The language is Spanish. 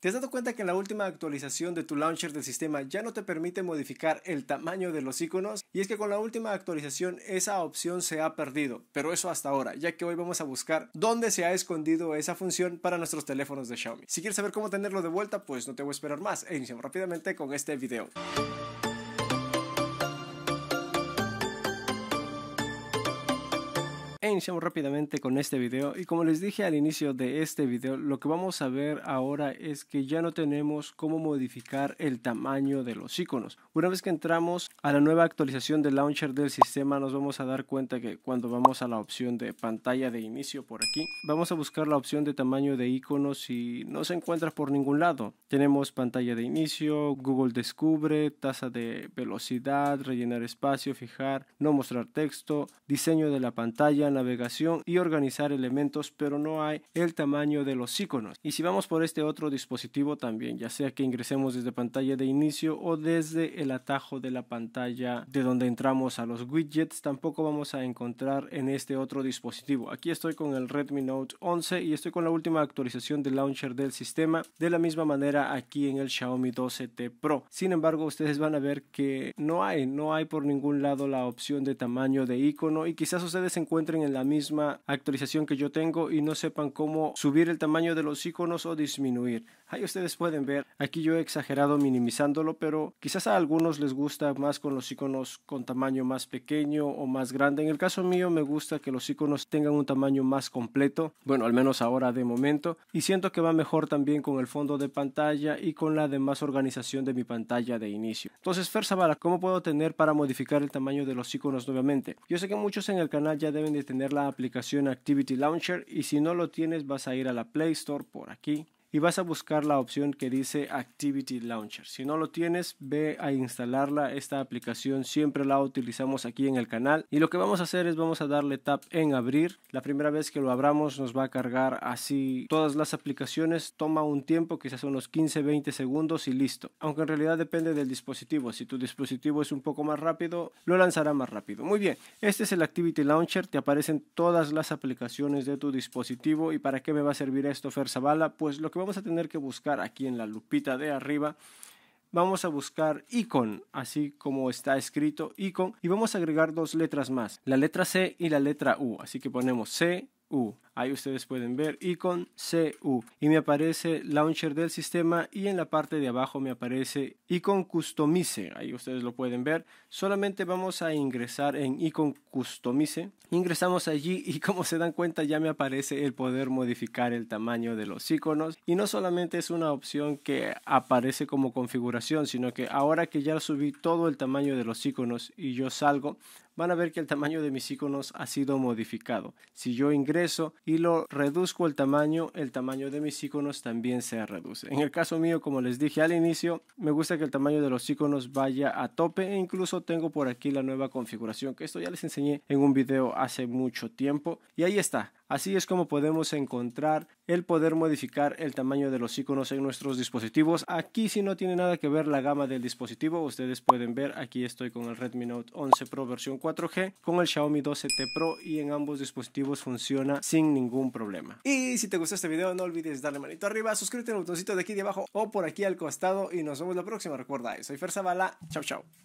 ¿Te has dado cuenta que en la última actualización de tu launcher del sistema ya no te permite modificar el tamaño de los iconos? Y es que con la última actualización esa opción se ha perdido, pero eso hasta ahora, ya que hoy vamos a buscar dónde se ha escondido esa función para nuestros teléfonos de Xiaomi. Si quieres saber cómo tenerlo de vuelta, pues no te voy a esperar más e iniciamos rápidamente con este video. iniciamos rápidamente con este video y como les dije al inicio de este vídeo lo que vamos a ver ahora es que ya no tenemos cómo modificar el tamaño de los iconos. Una vez que entramos a la nueva actualización del launcher del sistema nos vamos a dar cuenta que cuando vamos a la opción de pantalla de inicio por aquí vamos a buscar la opción de tamaño de iconos y no se encuentra por ningún lado. Tenemos pantalla de inicio, Google descubre, tasa de velocidad, rellenar espacio, fijar, no mostrar texto, diseño de la pantalla, navegar y organizar elementos, pero no hay el tamaño de los iconos. Y si vamos por este otro dispositivo también, ya sea que ingresemos desde pantalla de inicio o desde el atajo de la pantalla de donde entramos a los widgets, tampoco vamos a encontrar en este otro dispositivo. Aquí estoy con el Redmi Note 11 y estoy con la última actualización del launcher del sistema. De la misma manera aquí en el Xiaomi 12T Pro. Sin embargo, ustedes van a ver que no hay, no hay por ningún lado la opción de tamaño de icono y quizás ustedes encuentren en la misma actualización que yo tengo y no sepan cómo subir el tamaño de los iconos o disminuir. Ahí ustedes pueden ver, aquí yo he exagerado minimizándolo, pero quizás a algunos les gusta más con los iconos con tamaño más pequeño o más grande. En el caso mío me gusta que los iconos tengan un tamaño más completo, bueno, al menos ahora de momento, y siento que va mejor también con el fondo de pantalla y con la demás organización de mi pantalla de inicio. Entonces, Fer Zavala, ¿cómo puedo tener para modificar el tamaño de los iconos nuevamente? Yo sé que muchos en el canal ya deben de tener la aplicación Activity Launcher y si no lo tienes vas a ir a la Play Store por aquí y vas a buscar la opción que dice Activity Launcher. Si no lo tienes, ve a instalarla. Esta aplicación siempre la utilizamos aquí en el canal y lo que vamos a hacer es vamos a darle tap en abrir. La primera vez que lo abramos nos va a cargar así todas las aplicaciones. Toma un tiempo, quizás unos 15-20 segundos y listo. Aunque en realidad depende del dispositivo. Si tu dispositivo es un poco más rápido, lo lanzará más rápido. Muy bien, este es el Activity Launcher. Te aparecen todas las aplicaciones de tu dispositivo. ¿Y para qué me va a servir esto, Zavala? Pues lo que vamos a tener que buscar aquí en la lupita de arriba vamos a buscar icon, así como está escrito icon, y vamos a agregar dos letras más, la letra C y la letra U. Así que ponemos C Ahí ustedes pueden ver icon CU y me aparece launcher del sistema y en la parte de abajo me aparece icon customize. Ahí ustedes lo pueden ver. Solamente vamos a ingresar en icon customize. Ingresamos allí y como se dan cuenta ya me aparece el poder modificar el tamaño de los iconos y no solamente es una opción que aparece como configuración, sino que ahora que ya subí todo el tamaño de los iconos y yo salgo, van a ver que el tamaño de mis iconos ha sido modificado. Si yo ingreso y lo reduzco el tamaño, el tamaño de mis iconos también se reduce. En el caso mío, como les dije al inicio, me gusta que el tamaño de los iconos vaya a tope e incluso tengo por aquí la nueva configuración que esto ya les enseñé en un video hace mucho tiempo. Y ahí está, Así es como podemos encontrar el poder modificar el tamaño de los iconos en nuestros dispositivos. Aquí si no tiene nada que ver la gama del dispositivo, ustedes pueden ver aquí estoy con el Redmi Note 11 Pro versión 4G, con el Xiaomi 12T Pro y en ambos dispositivos funciona sin ningún problema. Y si te gustó este video no olvides darle manito arriba, suscríbete al botoncito de aquí de abajo o por aquí al costado y nos vemos la próxima. Recuerda, soy Fer Zavala, chao chao.